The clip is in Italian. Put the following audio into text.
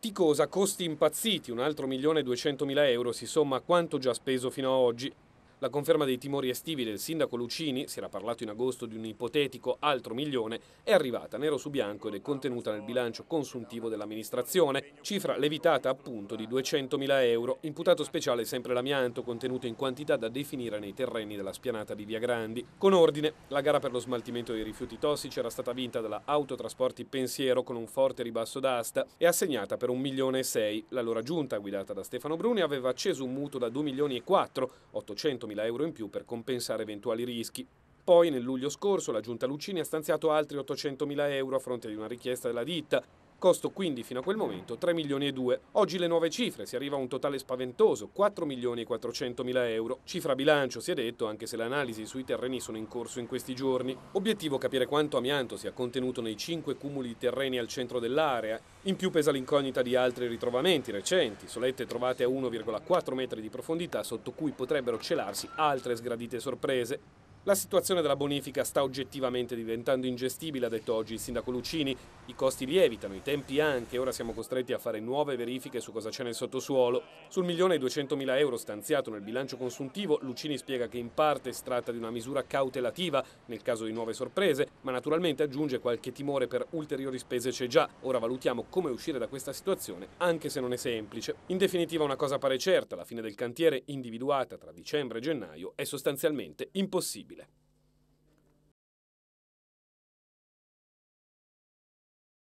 Ticosa costi impazziti, un altro milione e duecentomila euro si somma a quanto già speso fino a oggi. La conferma dei timori estivi del sindaco Lucini, si era parlato in agosto di un ipotetico altro milione, è arrivata nero su bianco ed è contenuta nel bilancio consuntivo dell'amministrazione, cifra levitata appunto di 200.000 euro, imputato speciale sempre l'amianto contenuto in quantità da definire nei terreni della spianata di Via Grandi. Con ordine, la gara per lo smaltimento dei rifiuti tossici era stata vinta dalla Autotrasporti Pensiero con un forte ribasso d'asta e assegnata per 1 L'allora giunta, guidata da Stefano Bruni, aveva acceso un mutuo da 2 400.000 euro in più per compensare eventuali rischi. Poi, nel luglio scorso, la giunta Lucini ha stanziato altri 800.000 euro a fronte di una richiesta della ditta costo quindi fino a quel momento 3 milioni e 2. Oggi le nuove cifre, si arriva a un totale spaventoso, 4 milioni e 400 mila euro, cifra bilancio si è detto anche se le analisi sui terreni sono in corso in questi giorni. Obiettivo capire quanto amianto sia contenuto nei 5 cumuli di terreni al centro dell'area, in più pesa l'incognita di altri ritrovamenti recenti, solette trovate a 1,4 metri di profondità sotto cui potrebbero celarsi altre sgradite sorprese. La situazione della bonifica sta oggettivamente diventando ingestibile, ha detto oggi il sindaco Lucini. I costi lievitano, i tempi anche, ora siamo costretti a fare nuove verifiche su cosa c'è nel sottosuolo. Sul milione e duecentomila euro stanziato nel bilancio consuntivo, Lucini spiega che in parte si tratta di una misura cautelativa nel caso di nuove sorprese, ma naturalmente aggiunge qualche timore per ulteriori spese c'è già. Ora valutiamo come uscire da questa situazione, anche se non è semplice. In definitiva una cosa pare certa, la fine del cantiere individuata tra dicembre e gennaio è sostanzialmente impossibile.